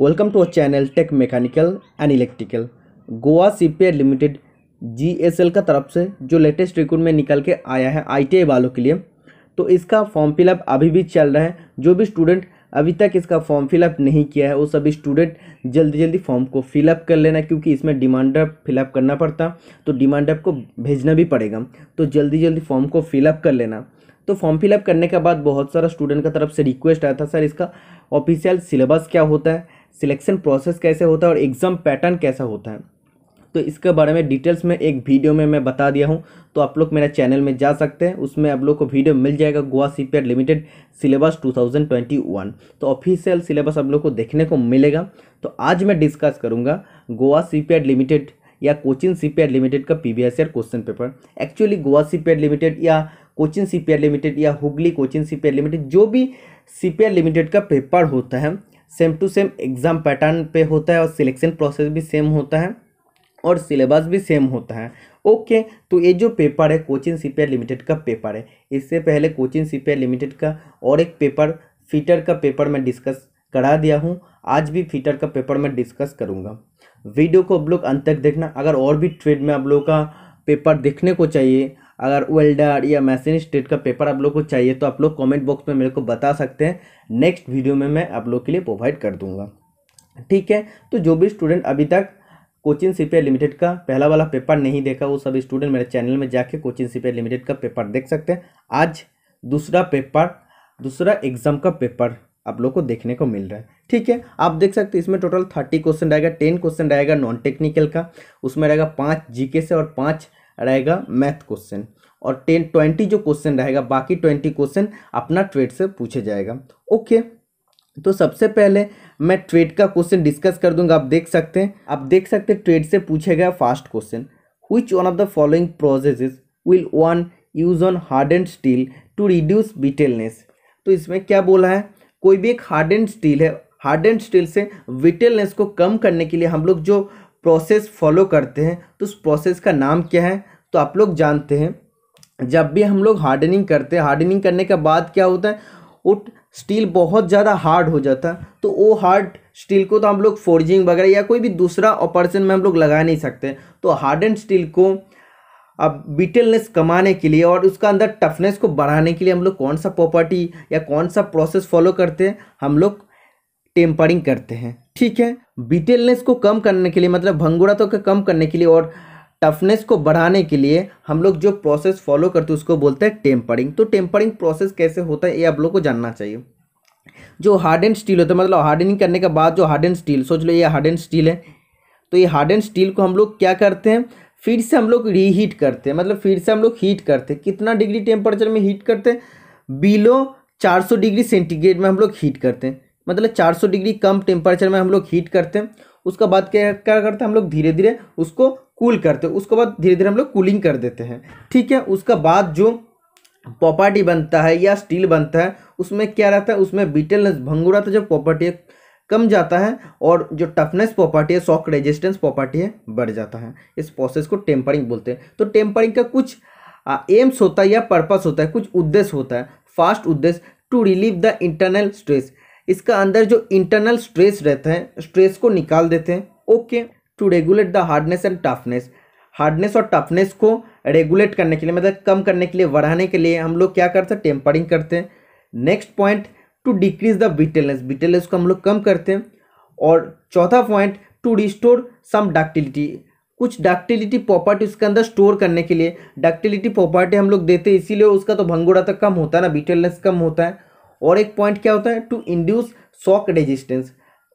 welcome to our channel tech mechanical and electrical Goa shipyard limited G S L का तरफ से जो latest recruitment में निकल के आया है आई वालों के लिए तो इसका फॉर्म फिलअप अभी भी चल रहा है जो भी स्टूडेंट अभी तक इसका फॉर्म फिलअप नहीं किया है वो सभी स्टूडेंट जल्दी जल्दी फॉर्म को फिलअप कर लेना क्योंकि इसमें डिमांड ड्राफ्ट फिलअप करना पड़ता तो डिमांड ड्राफ्ट को भेजना भी पड़ेगा तो जल्दी जल्दी फॉर्म को फिलअप कर लेना तो फॉर्म फिलअप करने के बाद बहुत सारा स्टूडेंट का तरफ से रिक्वेस्ट आया था सर इसका ऑफिशियल सिलेबस क्या होता है सिलेक्शन प्रोसेस कैसे होता है और एग्ज़ाम पैटर्न कैसा होता है तो इसके बारे में डिटेल्स में एक वीडियो में मैं बता दिया हूँ तो आप लोग मेरा चैनल में जा सकते हैं उसमें आप लोग को वीडियो मिल जाएगा गोवा सी लिमिटेड सिलेबस 2021 तो ऑफिशियल सिलेबस आप लोग को देखने को मिलेगा तो आज मैं डिस्कस करूँगा गोवा सी लिमिटेड या कोचिंग सी लिमिटेड का P question paper actually Goa C limited या कोचिंग सी लिमिटेड या हुगली कोचिंग सी लिमिटेड जो भी सी लिमिटेड का पेपर होता है same to same exam pattern पे होता है और सिलेक्शन प्रोसेस भी सेम होता है और सिलेबस भी सेम होता है ओके तो ये जो पेपर है कोचिंग सीपेयर लिमिटेड का पेपर है इससे पहले कोचिंग सीपेयर लिमिटेड का और एक पेपर फीटर का पेपर मैं डिस्कस करा दिया हूँ आज भी फीटर का पेपर मैं डिस्कस करूँगा वीडियो को आप लोग अंत तक देखना अगर और भी ट्रेड में आप लोगों का पेपर देखने को चाहिए अगर वेल्डर या मैसिन स्टेट का पेपर आप लोग को चाहिए तो आप लोग कमेंट बॉक्स में मेरे को बता सकते हैं नेक्स्ट वीडियो में मैं आप लोग के लिए प्रोवाइड कर दूंगा ठीक है तो जो भी स्टूडेंट अभी तक कोचिंग सीपीआई लिमिटेड का पहला वाला पेपर नहीं देखा वो सब स्टूडेंट मेरे चैनल में जाके कोचिंग सीपीआई लिमिटेड का पेपर देख सकते हैं आज दूसरा पेपर दूसरा एग्जाम का पेपर आप लोग को देखने को मिल रहा है ठीक है आप देख सकते हैं इसमें टोटल थर्टी क्वेश्चन रहेगा टेन क्वेश्चन रहेगा नॉन टेक्निकल का उसमें रहेगा पाँच जी से और पाँच रहेगा मैथ क्वेश्चन और टेन ट्वेंटी जो क्वेश्चन रहेगा बाकी ट्वेंटी क्वेश्चन अपना ट्रेड से पूछे जाएगा ओके तो सबसे पहले मैं ट्रेड का क्वेश्चन डिस्कस कर दूंगा आप देख सकते हैं आप देख सकते हैं ट्रेड से पूछे गया first question one of the following process will one use on hard and steel to reduce brittleness तो इसमें क्या बोला है कोई भी एक हार्ड एंड स्टील है हार्ड एंड स्टील से विटेलनेस को कम करने के लिए हम लोग जो प्रोसेस फॉलो करते हैं तो उस प्रोसेस का नाम क्या है तो आप लोग जानते हैं जब भी हम लोग हार्डनिंग करते हैं हार्डनिंग करने के बाद क्या होता है वो स्टील बहुत ज़्यादा हार्ड हो जाता है तो वो हार्ड स्टील को तो हम लोग फोर्जिंग वगैरह या कोई भी दूसरा ऑपरेशन में हम लोग लगा नहीं सकते तो हार्ड स्टील को अब बिटेलनेस कमाने के लिए और उसका अंदर टफनेस को बढ़ाने के लिए हम लोग कौन सा प्रॉपर्टी या कौन सा प्रोसेस फॉलो करते हैं हम लोग टेम्परिंग करते हैं ठीक है बिटेलनेस को कम करने के लिए मतलब भंगुरा तो कम करने के लिए और टफनेस को बढ़ाने के लिए हम लोग जो प्रोसेस फॉलो करते हैं उसको बोलते हैं टेम्परिंग तो टेम्परिंग प्रोसेस कैसे होता है ये आप लोग को जानना चाहिए जो हार्ड एंड स्टील होता है मतलब हार्डनिंग करने के बाद जो हार्ड एंड स्टील सोच लो ये हार्ड एंड स्टील है तो ये हार्ड एंड स्टील को हम लोग क्या करते हैं फिर से हम लोग रीहीट करते हैं मतलब फिर से हम लोग हीट करते हैं कितना डिग्री टेम्परेचर में हीट करते हैं बिलो 400 डिग्री सेंटीग्रेड में हम लोग हीट करते हैं मतलब 400 डिग्री कम टेम्परेचर में हम लोग हीट करते हैं उसके बाद क्या क्या करते हैं हम लोग धीरे धीरे उसको कूल करते हैं उसके बाद धीरे धीरे हम लोग कूलिंग कर देते हैं ठीक है उसका बाद जो पॉपर्टी बनता है या स्टील बनता है उसमें क्या रहता है उसमें बीटलनेस भंगूरा तो जब प्रॉपर्टी कम जाता है और जो टफनेस प्रॉपर्टी है शॉक रेजिस्टेंस प्रॉपर्टी है बढ़ जाता है इस प्रोसेस को टेम्परिंग बोलते हैं तो टेम्परिंग का कुछ एम्स होता है या पर्पस होता है कुछ उद्देश्य होता है फास्ट उद्देश्य to relieve the internal stress इसका अंदर जो इंटरनल स्ट्रेस रहता है स्ट्रेस को निकाल देते हैं okay to regulate the hardness and toughness hardness और टफनेस को रेगुलेट करने के लिए मतलब कम करने के लिए बढ़ाने के लिए हम लोग क्या करते हैं टेम्परिंग करते हैं next point to decrease the brittleness brittleness को हम लोग कम करते हैं और चौथा point to restore some ductility कुछ डक्टिलिटी प्रॉपर्टी उसके अंदर स्टोर करने के लिए डक्टिलिटी प्रॉपर्टी हम लोग देते हैं इसीलिए उसका तो भंगोड़ा तक तो कम होता है ना बिटेलनेस कम होता है और एक पॉइंट क्या होता है टू इंड्यूस शॉक रेजिस्टेंस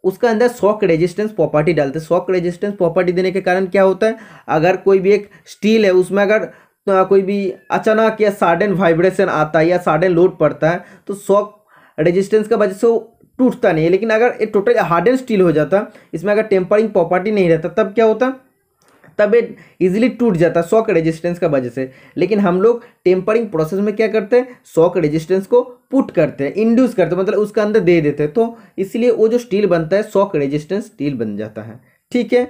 उसका अंदर शॉक रेजिस्टेंस प्रॉपर्टी डालते हैं शॉक रेजिस्टेंस प्रॉपर्टी देने के कारण क्या होता है अगर कोई भी एक स्टील है उसमें अगर तो कोई भी अचानक या साडन वाइब्रेशन आता है या साडन लोड पड़ता है तो शॉक रेजिस्टेंस का वजह से वो टूटता नहीं है लेकिन अगर ये टोटल हार्डन स्टील हो जाता इसमें अगर टेम्परिंग प्रॉपर्टी नहीं रहता तब क्या होता ये इजिली टूट जाता है शॉक रेजिस्टेंस का वजह से लेकिन हम लोग टेम्परिंग प्रोसेस में क्या करते हैं शॉक रेजिस्टेंस को पुट करते हैं इंड्यूस करते हैं मतलब उसका अंदर दे देते हैं तो इसलिए वो जो स्टील बनता है शॉक रेजिस्टेंस स्टील बन जाता है ठीक है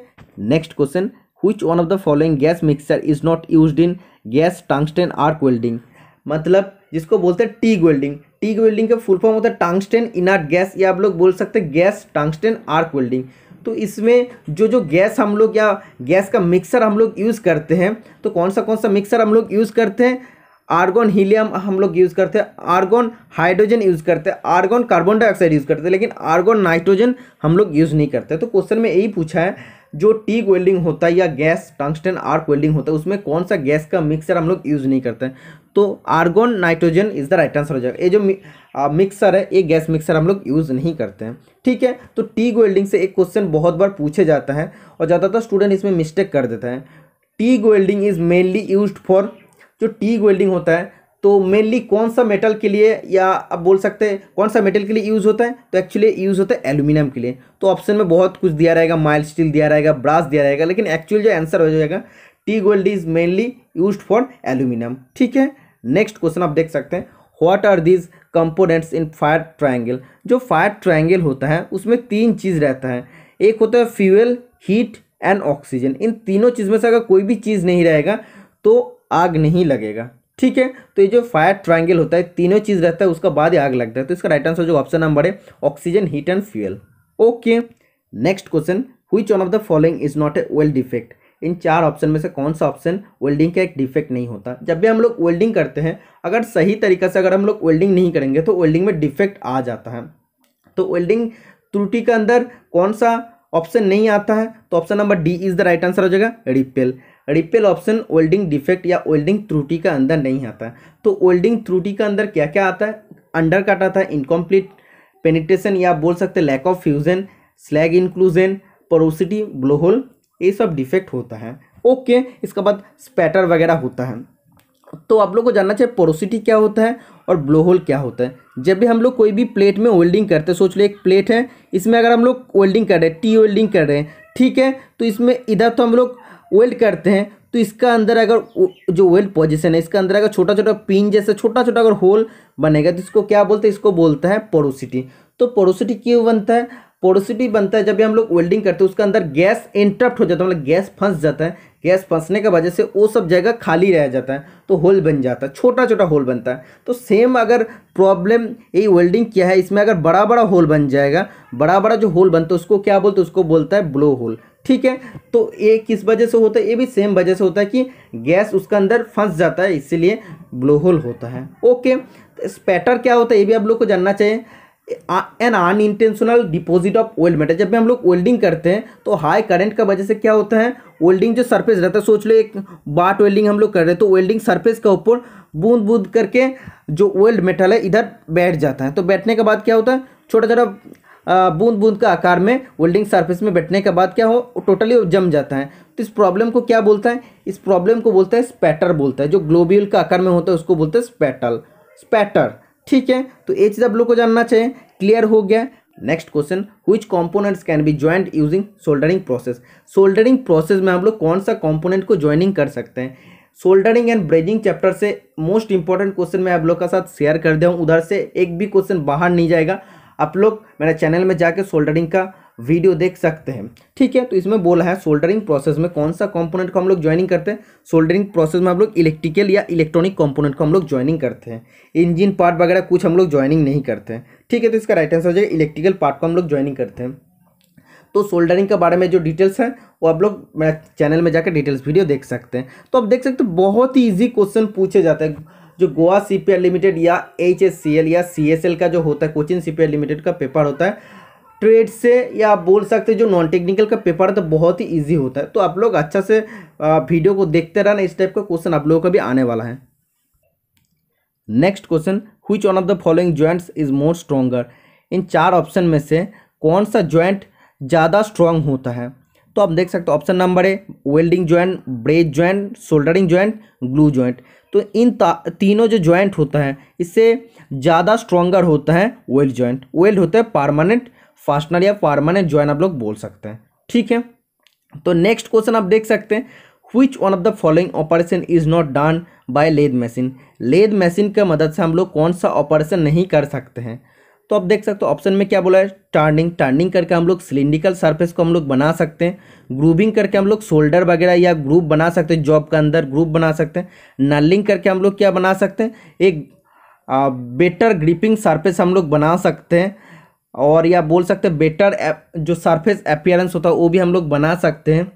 next question which one of the following gas mixer is not use in gas tungsten arc welding मतलब जिसको बोलते हैं टीग वेल्डिंग टीग वेल्डिंग का फुल फॉर्म होता है टांगस्टेन इनाट गैस या आप लोग बोल सकते हैं गैस टांगस्टेन आर्क वेल्डिंग तो इसमें जो जो गैस हम लोग या गैस का मिक्सर हम लोग यूज़ करते हैं तो कौन सा कौन सा मिक्सर हम लोग यूज़ करते हैं आर्गोन हीलियम हम लोग यूज़ करते हैं आर्गोन हाइड्रोजन यूज़ करते हैं आर्गोन कार्बन डाइऑक्साइड यूज़ करते हैं लेकिन आर्गोन नाइट्रोजन हम लोग यूज़ नहीं करते तो क्वेश्चन में यही पूछा है जो टी वेल्डिंग होता है या गैस टंगस्टन आर्क वेल्डिंग होता है उसमें कौन सा गैस का मिक्सर हम लोग यूज़ नहीं करते हैं तो argon nitrogen is the right answer हो जाएगा ये जो मिक्सर है ये गैस मिक्सर हम लोग यूज़ नहीं करते हैं ठीक है तो टी वेल्डिंग से एक क्वेश्चन बहुत बार पूछे जाता है और ज़्यादातर स्टूडेंट इसमें मिस्टेक कर देता है T welding is mainly use for जो टी वेल्डिंग होता है तो मेनली कौन सा मेटल के लिए या आप बोल सकते हैं कौन सा मेटल के लिए यूज़ होता है तो एक्चुअली यूज़ होता है एल्यूमिनियम के लिए तो ऑप्शन में बहुत कुछ दिया रहेगा माइल स्टील दिया रहेगा ब्रास दिया रहेगा लेकिन एक्चुअल जो आंसर हो जाएगा T gold is mainly use for aluminium ठीक है नेक्स्ट क्वेश्चन आप देख सकते हैं what are these components in fire triangle जो फायर ट्राइंगल होता है उसमें तीन चीज़ रहता है एक होता है फ्यूएल हीट एंड ऑक्सीजन इन तीनों चीज़ में से अगर कोई भी चीज़ नहीं रहेगा तो आग नहीं लगेगा ठीक है तो ये जो फायर ट्राइंगल होता है तीनों चीज़ रहता है उसका बाद ही आग लगता है तो इसका राइट आंसर जो ऑप्शन नंबर है oxygen heat and fuel okay next question which one of the following is not a weld defect इन चार ऑप्शन में से कौन सा ऑप्शन वेल्डिंग का एक डिफेक्ट नहीं होता जब भी हम लोग वेल्डिंग करते हैं अगर सही तरीका से अगर हम लोग वेल्डिंग नहीं करेंगे तो वेल्डिंग में डिफेक्ट आ जाता है तो वेल्डिंग त्रुटि के अंदर कौन सा ऑप्शन नहीं आता है तो option number D is the right answer हो जाएगा ripple ripple option welding defect या वेल्डिंग त्रुटि का अंदर नहीं आता तो वेल्डिंग त्रुटि का अंदर क्या क्या आता है अंडर काट आता है इनकम्प्लीट पेनिट्रेशन या बोल सकते हैं lack of fusion slag inclusion porosity blowhole ये सब डिफेक्ट होता है ओके okay, इसके बाद स्पैटर वगैरह होता है तो आप लोग को जानना चाहिए पोरोसिटी क्या होता है और ब्लोहोल क्या होता है जब भी हम लोग कोई भी प्लेट में वेल्डिंग करते हैं सोच लो एक प्लेट है इसमें अगर हम लोग वेल्डिंग कर रहे हैं टी वेल्डिंग कर रहे हैं ठीक है तो इसमें इधर तो हम लोग वेल्ड करते हैं तो इसका अंदर अगर जो वेल्ड पोजिशन है इसका अंदर अगर छोटा छोटा पिन जैसे छोटा छोटा अगर होल बनेगा तो इसको क्या बोलते हैं इसको बोलते हैं पोरोसिटी तो पोरोसिटी क्यों बनता है पोरोसिटी बनता है जब भी हम लोग वेल्डिंग करते हैं उसके अंदर गैस इंटरप्ट हो जाता है मतलब गैस फंस जाता है गैस फंसने की वजह से वो सब जगह खाली रह जाता है तो होल बन जाता है छोटा छोटा होल बनता है तो सेम अगर प्रॉब्लम ये वेल्डिंग क्या है इसमें अगर बड़ा बड़ा होल बन जाएगा बड़ा बड़ा जो होल बनता है उसको क्या बोलते हैं उसको बोलता है ब्लो होल ठीक है तो ये किस वजह से होता है ये भी सेम वजह से होता है कि गैस उसके अंदर फंस जाता है इसीलिए ब्लो होल होता है ओके तो स्पैटर क्या होता है ये भी आप लोग को जानना चाहिए an unintentional deposit of oil metal जब भी हम लोग वेल्डिंग करते हैं तो हाई करंट का वजह से क्या होता है वेल्डिंग जो सरफेस रहता है सोच लो एक बाट वेल्डिंग हम लोग कर रहे हैं तो वेल्डिंग सरफेस के ऊपर बूंद बूंद करके जो वेल्ड मेटल है इधर बैठ जाता है तो बैठने के बाद क्या होता है छोटा छोटा बूंद बूंद का आकार में वेल्डिंग सर्फेस में बैठने के बाद क्या हो टोटली जम जाता है तो इस प्रॉब्लम को क्या बोलता है इस प्रॉब्लम को बोलता है स्पैटर बोलता है जो ग्लोबियल का आकार में होता है उसको बोलते हैं स्पैटल स्पैटर ठीक है तो ये चीज़ आप लोग को जानना चाहिए क्लियर हो गया next question which components can be joint using soldering process soldering process में हम लोग कौन सा कॉम्पोनेंट को ज्वाइनिंग कर सकते हैं सोल्डरिंग एंड ब्रेजिंग चैप्टर से मोस्ट इंपॉर्टेंट क्वेश्चन मैं आप लोग का साथ शेयर कर दिया हूँ उधर से एक भी क्वेश्चन बाहर नहीं जाएगा आप लोग मेरे चैनल में जाके सोल्डरिंग का वीडियो देख सकते हैं ठीक है तो इसमें बोला है सोल्डरिंग प्रोसेस में कौन सा कंपोनेंट को हम लोग ज्वाइनिंग करते हैं सोल्डरिंग प्रोसेस में हम लोग इलेक्ट्रिकल या इलेक्ट्रॉनिक कंपोनेंट को हम लोग ज्वाइनिंग करते हैं इंजन पार्ट वगैरह कुछ हम लोग ज्वाइनिंग नहीं करते हैं ठीक है तो इसका राइट आंसर हो जाएगा इलेक्ट्रिकल पार्ट को हम लोग ज्वाइनिंग करते हैं तो सोल्डरिंग के बारे में जो डिटेल्स हैं वो आप लोग मेरा चैनल में जाकर डिटेल्स वीडियो देख सकते हैं तो आप देख सकते हो बहुत ही ईजी क्वेश्चन पूछे जाते हैं जो गोवा सी लिमिटेड या एच या सी का जो होता है कोचिंग सी लिमिटेड का पेपर होता है ट्रेड से या बोल सकते जो नॉन टेक्निकल का पेपर है तो बहुत ही ईजी होता है तो आप लोग अच्छा से वीडियो को देखते रहना इस टाइप का क्वेश्चन आप लोगों का भी आने वाला है next question which one of the following joints is more stronger इन चार ऑप्शन में से कौन सा ज्वाइंट ज़्यादा स्ट्रांग होता है तो आप देख सकते हो option number A welding joint braze joint soldering joint glue joint तो इन तीनों जो ज्वाइंट होता है इससे ज़्यादा स्ट्रोंगर होता है वेल्ड ज्वाइंट वेल्ड होता है परमानेंट फास्टनर या फार्मर ज्वाइन आप लोग बोल सकते हैं ठीक है तो नेक्स्ट क्वेश्चन आप देख सकते हैं which one of the following operation is not done by lathe machine lathe machine की मदद से हम लोग कौन सा ऑपरेशन नहीं कर सकते हैं तो आप देख सकते हो ऑप्शन में क्या बोला है टर्निंग टर्निंग करके हम लोग सिलिंड्रिकल सरफेस को हम लोग बना सकते हैं ग्रूविंग करके हम लोग शोल्डर वगैरह या ग्रुप बना सकते हैं जॉब के अंदर ग्रुप बना सकते हैं नलिंग करके हम लोग क्या बना सकते हैं एक बेटर ग्रिपिंग सरफेस हम लोग बना सकते हैं और या बोल सकते हैं बेटर जो सरफेस अपियरेंस होता है वो भी हम लोग बना सकते हैं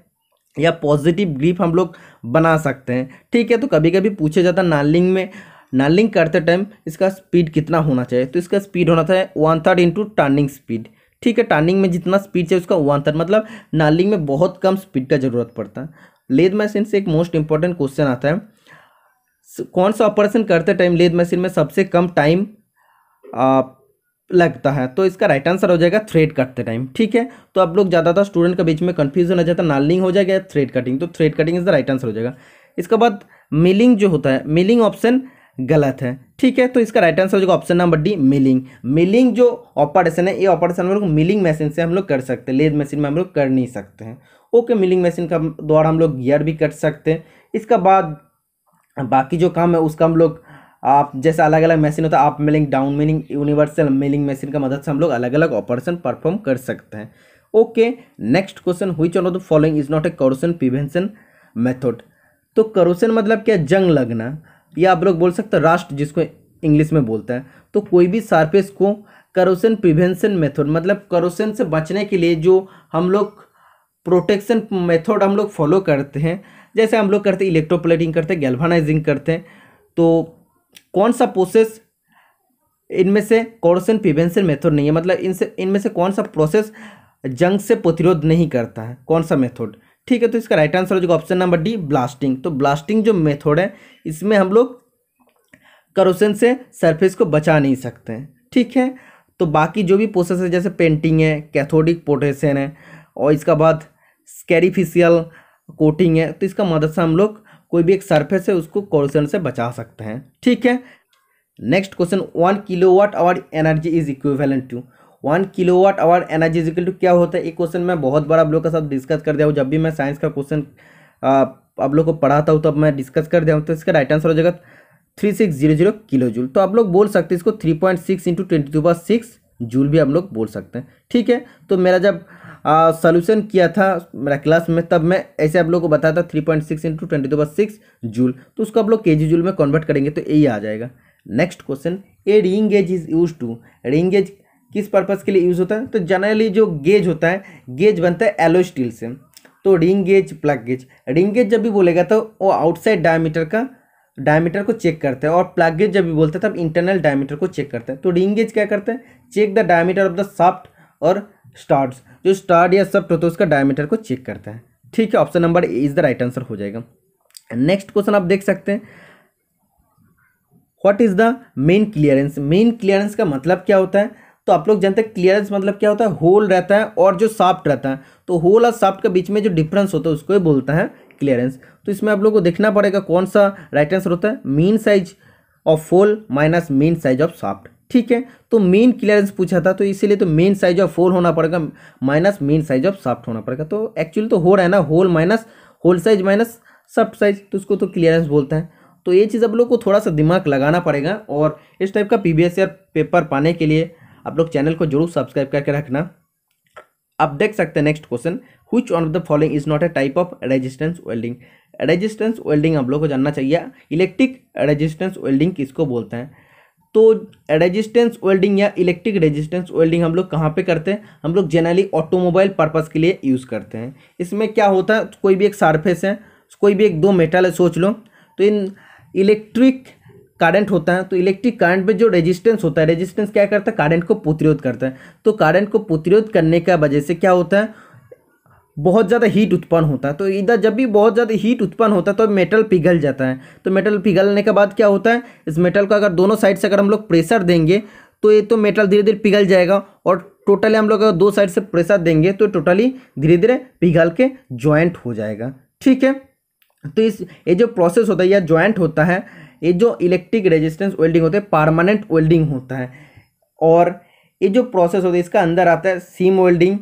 या पॉजिटिव ग्रीप हम लोग बना सकते हैं ठीक है तो कभी कभी पूछे जाता है नालिंग में नालिंग करते टाइम इसका स्पीड कितना होना चाहिए तो इसका स्पीड होना चाहिए one third into turning speed ठीक है टर्निंग में जितना स्पीड चाहिए उसका वन थर्ड मतलब नालिंग में बहुत कम स्पीड का ज़रूरत पड़ता है लेद मशीन से एक मोस्ट इंपॉर्टेंट क्वेश्चन आता है कौन सा ऑपरेशन करते टाइम लेद मशीन में सबसे कम टाइम लगता है तो इसका राइट आंसर हो जाएगा थ्रेड कटते टाइम ठीक है तो आप लोग ज़्यादातर स्टूडेंट के बीच में कन्फ्यूजन हो जाता है नालिंग हो जाएगा थ्रेड कटिंग तो thread cutting is the right answer हो जाएगा इसके बाद मिलिंग जो होता है मिलिंग ऑप्शन गलत है ठीक है तो इसका राइट आंसर हो जाएगा option number D milling milling जो ऑपरेशन है ये ऑपरेशन हम लोग मिलिंग मशीन से हम लोग कर सकते हैं लेद मशीन में हम लोग कर नहीं सकते हैं ओके मिलिंग मशीन का द्वारा हम लोग गियर भी कर सकते हैं इसका बाद बाकी जो काम है उसका हम लोग आप जैसे अलग अलग मशीन होता है आप milling down milling universal milling machine का मदद से हम लोग अलग अलग ऑपरेशन परफॉर्म कर सकते हैं ओके नेक्स्ट क्वेश्चन हुई चलो तो following is not a corrosion prevention method तो करोशन मतलब क्या जंग लगना या आप लोग बोल सकते हैं राष्ट्र जिसको इंग्लिश में बोलते हैं तो कोई भी सरफेस को करोशन प्रिवेंशन मेथड मतलब करोशन से बचने के लिए जो हम लोग प्रोटेक्शन मेथड हम लोग फॉलो करते हैं जैसे हम लोग करते हैं इलेक्ट्रोप्लेटिंग करते हैं गैल्वानाइजिंग करते हैं तो कौन सा प्रोसेस इनमें से कॉरोसन प्रिवेंशन मेथड नहीं है मतलब इनसे इनमें से कौन सा प्रोसेस जंग से प्रतिरोध नहीं करता है कौन सा मेथड ठीक है तो इसका राइट आंसर हो जाएगा ऑप्शन नंबर डी ब्लास्टिंग तो ब्लास्टिंग जो मेथड है इसमें हम लोग करोसन से सरफेस को बचा नहीं सकते हैं ठीक है तो बाकी जो भी प्रोसेस है जैसे पेंटिंग है कैथोडिक पोटेशन है और इसका बाद स्कैरिफिशियल कोटिंग है तो इसका मदद से हम लोग कोई भी एक सरफेस है उसको कोरोसन से बचा सकते हैं ठीक है next question one kilowatt hour energy is equivalent to one kilowatt hour energy is equal to क्या होता है एक क्वेश्चन मैं बहुत बार आप लोग के साथ डिस्कस कर दिया हूँ जब भी मैं साइंस का क्वेश्चन आप लोग को पढ़ाता हूँ तब मैं डिस्कस कर दिया हूँ तो इसका राइट आंसर हो जाएगा three six zero zero kilojoule तो आप लोग बोल सकते हैं इसको three point six into twenty two पर सिक्स जूल भी आप लोग बोल सकते हैं ठीक है तो मेरा जब सोल्यूशन किया था मेरा क्लास में तब मैं ऐसे आप लोग को बताया था three point six into twenty दो सिक्स जूल तो उसको आप लोग के जी जूल में कन्वर्ट करेंगे तो यही आ जाएगा next question a ring gauge is use to ring gauge किस पर्पज़ के लिए यूज़ होता है तो जनरली जो गेज होता है गेज बनता है एलो स्टील से तो ring gauge plug gauge ring gauge जब भी बोलेगा तो वो आउटसाइड डायमीटर का डायमीटर को चेक करते हैं और प्लग गेज जब भी बोलते हैं तब इंटरनल डायमीटर को चेक करते हैं तो रिंग गेज क्या करते हैं check the diameter of the shaft और स्टार्ट जो स्टार्ट या सब होता है उसका डायमीटर को चेक करता है ठीक है option number is the right answer हो जाएगा नेक्स्ट क्वेश्चन आप देख सकते हैं what is the mean clearance mean clearance का मतलब क्या होता है तो आप लोग जानते हैं क्लियरेंस मतलब क्या होता है होल रहता है और जो साफ्ट रहता है तो होल और साफ्ट के बीच में जो डिफरेंस होता है उसको ही बोलता है क्लियरेंस तो इसमें आप लोग को देखना पड़ेगा कौन सा राइट आंसर होता है mean size of hole minus mean size of shaft ठीक है तो मेन क्लियरेंस पूछा था तो इसीलिए तो मेन साइज ऑफ होल होना पड़ेगा minus mean size of shaft होना पड़ेगा तो एक्चुअली तो हो रहा है ना hole minus hole size minus shaft size तो उसको तो क्लियरेंस बोलते हैं तो ये चीज़ आप लोग को थोड़ा सा दिमाग लगाना पड़ेगा और इस टाइप का पी बी पेपर पाने के लिए आप लोग चैनल को जरूर सब्सक्राइब करके रखना आप देख सकते हैं next question which one of the following is not a type of resistance welding resistance welding आप लोग को जानना चाहिए इलेक्ट्रिक रेजिस्टेंस वेल्डिंग किसको बोलते हैं तो रेजिस्टेंस वेल्डिंग या इलेक्ट्रिक रेजिस्टेंस वेल्डिंग हम लोग कहाँ पे करते हैं हम लोग जनरली ऑटोमोबाइल पर्पज़ के लिए यूज़ करते हैं इसमें क्या होता है कोई भी एक सरफेस है कोई भी एक दो मेटल है सोच लो तो इन इलेक्ट्रिक करंट होता है तो इलेक्ट्रिक करंट में जो रेजिस्टेंस होता है रेजिस्टेंस क्या करता है करंट को प्रतिरोध करता है तो करंट को प्रतिरोध करने का वजह से क्या होता है बहुत ज़्यादा हीट उत्पन्न होता है तो इधर जब भी बहुत ज़्यादा हीट उत्पन्न होता है तो मेटल पिघल जाता है तो मेटल पिघलने के बाद क्या होता है इस मेटल को अगर दोनों साइड से अगर हम लोग प्रेशर देंगे तो ये तो मेटल धीरे धीरे पिघल जाएगा और टोटली हम लोग अगर दो साइड से प्रेशर देंगे तो टोटली धीरे धीरे पिघल के ज्वाइंट हो जाएगा ठीक है तो इस ये जो प्रोसेस होता है या ज्वाइंट होता है ये जो इलेक्ट्रिक रेजिस्टेंस वेल्डिंग होता है परमानेंट वेल्डिंग होता है और ये जो प्रोसेस होता है इसका अंदर आता है seam welding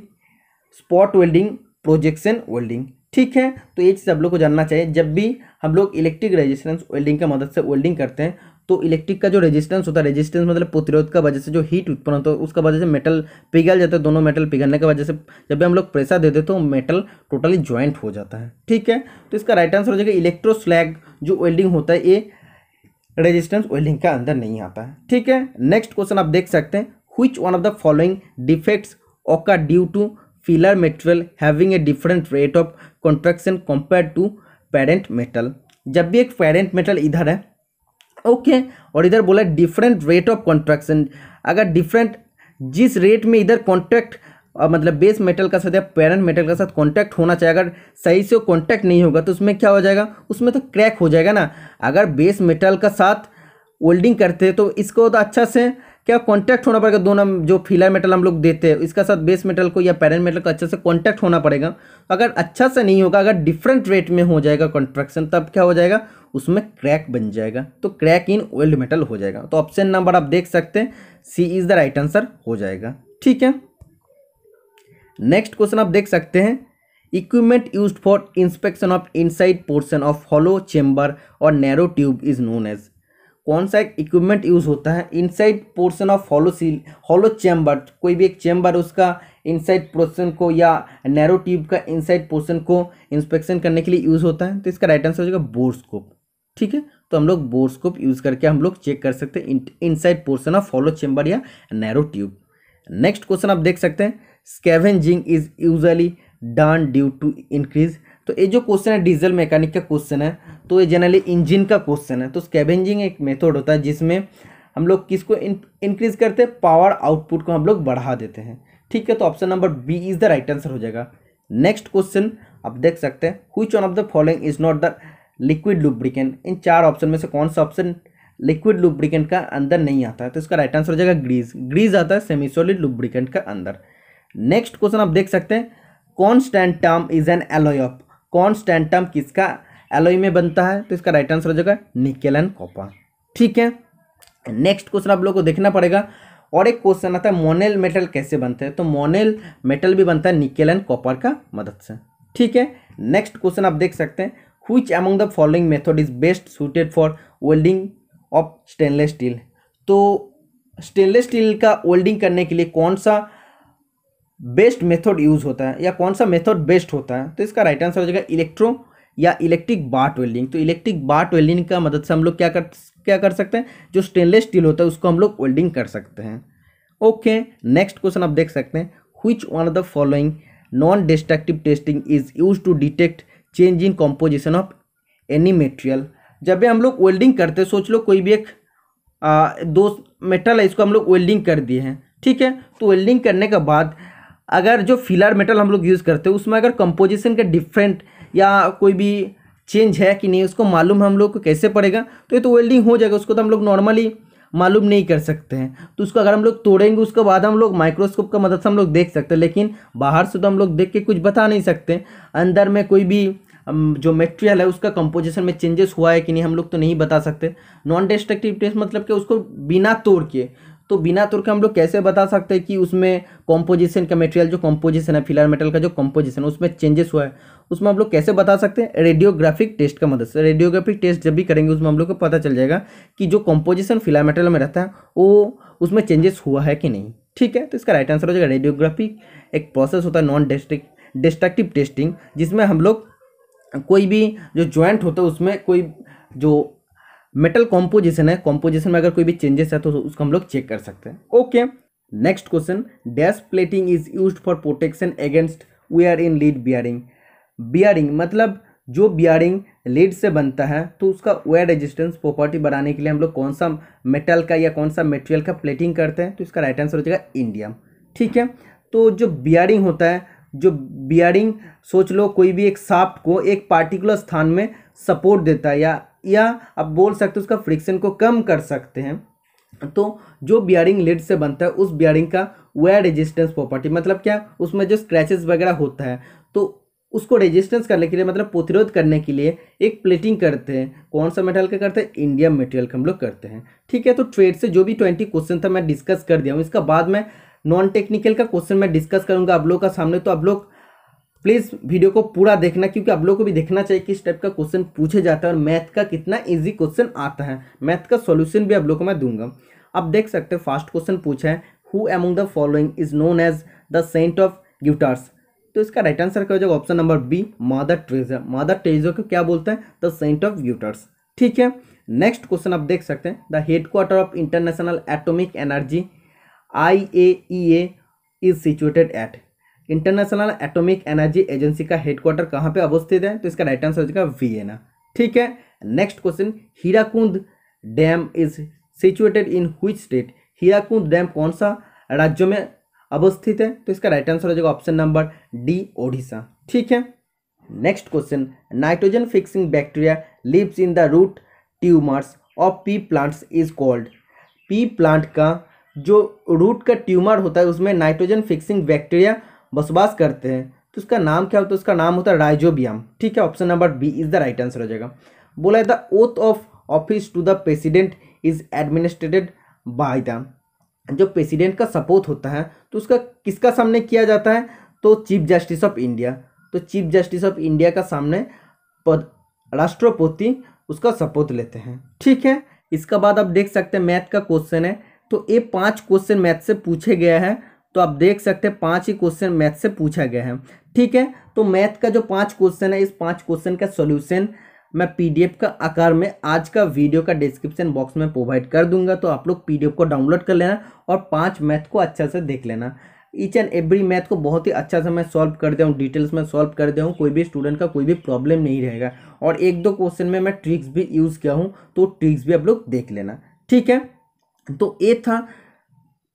spot welding projection welding ठीक है तो ये चीज़ आप लोग को जानना चाहिए जब भी हम लोग इलेक्ट्रिक रेजिस्टेंस वेल्डिंग का मदद से वेल्डिंग करते हैं तो इलेक्ट्रिक का जो रेजिस्टेंस होता है रेजिस्टेंस मतलब प्रतिरोध का वजह से जो हीट उत्पन्न होता है उसका वजह से मेटल पिघल जाता है दोनों मेटल पिघलने की वजह से जब भी हम लोग प्रेशर देते हैं तो मेटल टोटली ज्वाइंट हो जाता है ठीक है तो इसका राइट आंसर हो जाएगा इलेक्ट्रोस्लैग जो वेल्डिंग होता है ये रेजिस्टेंस वेल्डिंग का अंदर नहीं आता है ठीक है नेक्स्ट क्वेश्चन आप देख सकते हैं which one of the following defects occur due to filler material having a different rate of contraction compared to parent metal जब भी एक parent metal इधर है ओके okay, और इधर बोला डिफरेंट रेट ऑफ कॉन्ट्रैक्शन अगर डिफरेंट जिस रेट में इधर कॉन्ट्रैक्ट मतलब बेस मेटल का साथ या पेरेंट मेटल के साथ कॉन्टैक्ट होना चाहिए अगर सही से वो कॉन्टैक्ट नहीं होगा तो उसमें क्या हो जाएगा उसमें तो क्रैक हो जाएगा ना अगर बेस मेटल का साथ वेल्डिंग करते हैं तो इसको तो अच्छा से क्या कॉन्टैक्ट होना पड़ेगा दोनों जो फिलर मेटल हम लोग देते हैं इसका साथ बेस मेटल को या पैरेंट मेटल को अच्छे से कॉन्टैक्ट होना पड़ेगा अगर अच्छा से नहीं होगा अगर डिफरेंट रेट में हो जाएगा कॉन्ट्रैक्शन तब क्या हो जाएगा उसमें क्रैक बन जाएगा तो क्रैक इन वेल्ड मेटल हो जाएगा तो ऑप्शन नंबर आप देख सकते हैं C is the right answer हो जाएगा ठीक है नेक्स्ट क्वेश्चन आप देख सकते हैं equipment use for inspection of inside portion of hollow chamber और narrow tube is known as कौन सा एक इक्विपमेंट यूज़ होता है inside portion of hollow seal hollow chamber कोई भी एक चैम्बर उसका इनसाइड पोर्शन को या नैरो ट्यूब का इनसाइड पोर्शन को इंस्पेक्शन करने के लिए यूज़ होता है तो इसका राइट आंसर हो जाएगा बोरस्कोप ठीक है तो हम लोग बोरस्कोप यूज़ करके हम लोग चेक कर सकते हैं inside portion of hollow chamber या नैरो ट्यूब नेक्स्ट क्वेश्चन आप देख सकते हैं scavenging is usually done due to increase तो ये जो क्वेश्चन है डीजल मैकेनिक का क्वेश्चन है तो ये जनरली इंजन का क्वेश्चन है तो स्कैवेंजिंग एक मेथड होता है जिसमें हम लोग किसको इंक्रीज करते हैं पावर आउटपुट को हम लोग बढ़ा देते हैं ठीक है तो option number B is the right answer हो जाएगा नेक्स्ट क्वेश्चन आप देख सकते हैं which one of the following is not the liquid lubricant इन चार ऑप्शन में से कौन सा ऑप्शन लिक्विड लुब्रिकेंट का अंदर नहीं आता है तो इसका राइट आंसर हो जाएगा ग्रीज ग्रीज आता है सेमी सोलिड लुब्रिकेंट का अंदर नेक्स्ट क्वेश्चन आप देख सकते हैं constantan is an alloy of constantan किसका एलोई में बनता है तो इसका राइट आंसर हो जाएगा निकेल एंड कॉपर ठीक है नेक्स्ट क्वेश्चन आप लोगों को देखना पड़ेगा और एक क्वेश्चन आता है मोनेल मेटल कैसे बनते हैं तो मोनेल मेटल भी बनता है निकेल एंड कॉपर का मदद से ठीक है नेक्स्ट क्वेश्चन आप देख सकते हैं which among the following method is best suited for welding of stainless steel तो स्टेनलेस स्टील का वेल्डिंग करने के लिए कौन सा बेस्ट मेथड यूज होता है या कौन सा मेथड बेस्ट होता है तो इसका राइट आंसर हो जाएगा इलेक्ट्रो या इलेक्ट्रिक बाट वेल्डिंग तो इलेक्ट्रिक बाट वेल्डिंग का मदद से हम लोग क्या कर क्या कर सकते हैं जो स्टेनलेस स्टील होता है उसको हम लोग वेल्डिंग कर सकते हैं ओके नेक्स्ट क्वेश्चन आप देख सकते हैं which one of the following non destructive testing is use to detect change in composition of any material जब भी हम लोग वेल्डिंग करते हैं सोच लो कोई भी एक आ, दो मेटल है इसको हम लोग वेल्डिंग कर दिए हैं ठीक है तो वेल्डिंग करने के बाद अगर जो फिलर मेटल हम लोग यूज़ करते हैं उसमें अगर कंपोजिशन के डिफरेंट या कोई भी चेंज है कि नहीं उसको मालूम हम लोग को कैसे पड़ेगा तो ये तो वेल्डिंग हो जाएगा उसको तो हम लोग नॉर्मली मालूम नहीं कर सकते हैं तो उसको अगर हम लोग तोड़ेंगे उसके बाद हम लोग माइक्रोस्कोप का मदद से हम लोग देख सकते हैं लेकिन बाहर से तो हम लोग देख के कुछ बता नहीं सकते अंदर में कोई भी जो मटेरियल है उसका कंपोजिशन में चेंजेस हुआ है कि नहीं हम लोग तो नहीं बता सकते नॉन डिस्ट्रक्टिव टेस्ट मतलब कि उसको बिना तोड़ के तो बिना तुर के हम लोग कैसे बता सकते हैं कि उसमें कॉम्पोजिशन का मटेरियल जो कॉम्पोजिशन है फिलर मेटल का जो कॉम्पोजिशन है उसमें चेंजेस हुआ है उसमें हम लोग कैसे बता सकते हैं रेडियोग्राफिक टेस्ट का मदद से रेडियोग्राफिक टेस्ट जब भी करेंगे उसमें हम लोग को पता चल जाएगा कि जो कॉम्पोजिशन फिलर मेटल में रहता है वो उसमें चेंजेस हुआ है कि नहीं ठीक है तो इसका राइट आंसर हो जाएगा रेडियोग्राफिक एक प्रोसेस होता है नॉन डिस्ट्रिक डिस्ट्रक्टिव टेस्टिंग जिसमें हम लोग कोई भी जो ज्वाइंट होता है उसमें कोई जो मेटल कॉम्पोजिशन है कॉम्पोजिशन में अगर कोई भी चेंजेस है तो उसको हम लोग चेक कर सकते हैं okay next question dash plating is use for protection against wear in lead bearing bearing मतलब जो बियरिंग लीड से बनता है तो उसका वेयर रेजिस्टेंस प्रॉपर्टी बनाने के लिए हम लोग कौन सा मेटल का या कौन सा मेटेरियल का प्लेटिंग करते हैं तो इसका राइट आंसर हो जाएगा इंडियम ठीक है तो जो बियरिंग होता है जो बियरिंग सोच लो कोई भी एक साफ्ट को एक पार्टिकुलर स्थान में सपोर्ट देता है या या आप बोल सकते हो उसका फ्रिक्शन को कम कर सकते हैं तो जो बियरिंग लिड से बनता है उस बियरिंग का वेयर रेजिस्टेंस प्रॉपर्टी मतलब क्या उसमें जो स्क्रैचेस वगैरह होता है तो उसको रेजिस्टेंस करने के लिए मतलब प्रतिरोध करने के लिए एक प्लेटिंग करते हैं कौन सा मेटल का करते हैं इंडियम मेटेरियल का हम लोग करते हैं ठीक है तो ट्रेड से जो भी ट्वेंटी क्वेश्चन था मैं डिस्कस कर दिया हूँ इसका बाद में नॉन टेक्निकल का क्वेश्चन मैं डिस्कस करूँगा आप लोग का सामने तो आप लोग प्लीज़ वीडियो को पूरा देखना क्योंकि आप लोग को भी देखना चाहिए किस टाइप का क्वेश्चन पूछे जाता है और मैथ का कितना इजी क्वेश्चन आता है मैथ का सॉल्यूशन भी आप लोग को मैं दूंगा आप देख सकते हैं फर्स्ट क्वेश्चन पूछा है who among the following is known as the saint of gutters तो इसका राइट आंसर क्या हो जाएगा option number B Mother Teresa Mother Teresa को क्या बोलते हैं द सेंट ऑफ गिटार्स ठीक है नेक्स्ट क्वेश्चन आप देख सकते हैं the headquarter of international atomic energy I A E A is situated at international atomic energy agency का हेडक्वार्टर कहाँ पे अवस्थित है तो इसका राइट आंसर हो जाएगा वियना ठीक है next question Hirakud dam is situated in which state हीराकुंद dam कौन सा राज्य में अवस्थित है तो इसका राइट आंसर हो जाएगा ऑप्शन नंबर डी ओडिशा ठीक है next question nitrogen fixing bacteria lives in the root tumours of pea plants is called pea plant का जो रूट का ट्यूमर होता है उसमें नाइट्रोजन फिक्सिंग बैक्टीरिया बसवास करते हैं तो उसका नाम क्या होता है उसका नाम होता है राइजोबियम ठीक है option number B is the right answer हो जाएगा बोला है the oath of office to the president is administered by the जो प्रेसिडेंट का सपोर्ट होता है तो उसका किसका सामने किया जाता है तो चीफ जस्टिस ऑफ इंडिया तो चीफ जस्टिस ऑफ इंडिया का सामने पद राष्ट्रपति उसका सपोर्ट लेते हैं ठीक है इसका बाद आप देख सकते हैं मैथ का क्वेश्चन है तो ये पांच क्वेश्चन मैथ से पूछे गया है तो आप देख सकते हैं पांच ही क्वेश्चन मैथ से पूछा गया है ठीक है तो मैथ का जो पांच क्वेश्चन है इस पांच क्वेश्चन का सॉल्यूशन मैं पीडीएफ का आकार में आज का वीडियो का डिस्क्रिप्शन बॉक्स में प्रोवाइड कर दूंगा तो आप लोग पीडीएफ को डाउनलोड कर लेना और पांच मैथ को अच्छा से देख लेना ईच एंड एवरी मैथ को बहुत ही अच्छा से मैं सॉल्व कर दिया हूँ डिटेल्स में सॉल्व कर दिया हूँ कोई भी स्टूडेंट का कोई भी प्रॉब्लम नहीं रहेगा और एक दो क्वेश्चन में मैं ट्रिक्स भी यूज़ किया हूँ तो ट्रिक्स भी आप लोग देख लेना ठीक है तो ये था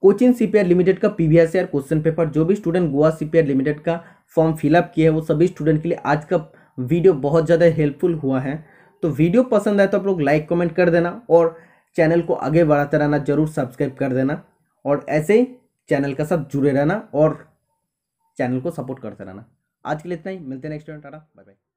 कोचिन सीपीआर लिमिटेड का पीवीआरसीआर क्वेश्चन पेपर जो भी स्टूडेंट गोवा सीपीआर लिमिटेड का फॉर्म फिलअप किया है वो सभी स्टूडेंट के लिए आज का वीडियो बहुत ज़्यादा हेल्पफुल हुआ है तो वीडियो पसंद आए तो आप लोग लाइक कमेंट कर देना और चैनल को आगे बढ़ाते रहना जरूर सब्सक्राइब कर देना और ऐसे ही चैनल का साथ जुड़े रहना और चैनल को सपोर्ट करते रहना आज के लिए इतना ही मिलते हैं next time tata bye bye